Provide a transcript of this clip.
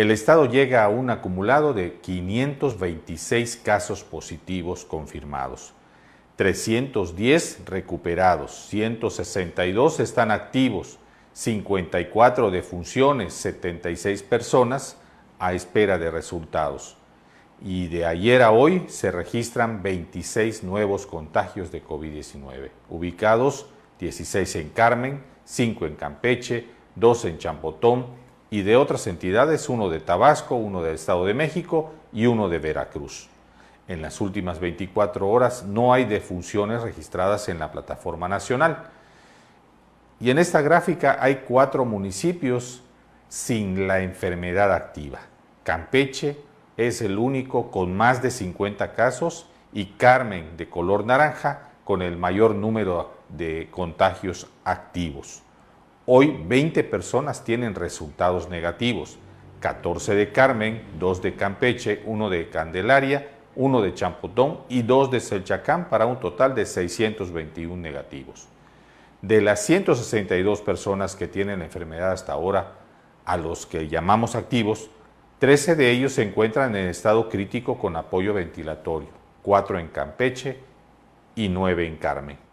el estado llega a un acumulado de 526 casos positivos confirmados, 310 recuperados, 162 están activos, 54 defunciones, 76 personas a espera de resultados. Y de ayer a hoy se registran 26 nuevos contagios de COVID-19, ubicados 16 en Carmen, 5 en Campeche, 2 en Champotón, y de otras entidades, uno de Tabasco, uno del Estado de México y uno de Veracruz. En las últimas 24 horas no hay defunciones registradas en la plataforma nacional. Y en esta gráfica hay cuatro municipios sin la enfermedad activa. Campeche es el único con más de 50 casos y Carmen de color naranja con el mayor número de contagios activos. Hoy 20 personas tienen resultados negativos, 14 de Carmen, 2 de Campeche, 1 de Candelaria, 1 de Champotón y 2 de Selchacán para un total de 621 negativos. De las 162 personas que tienen la enfermedad hasta ahora, a los que llamamos activos, 13 de ellos se encuentran en estado crítico con apoyo ventilatorio, 4 en Campeche y 9 en Carmen.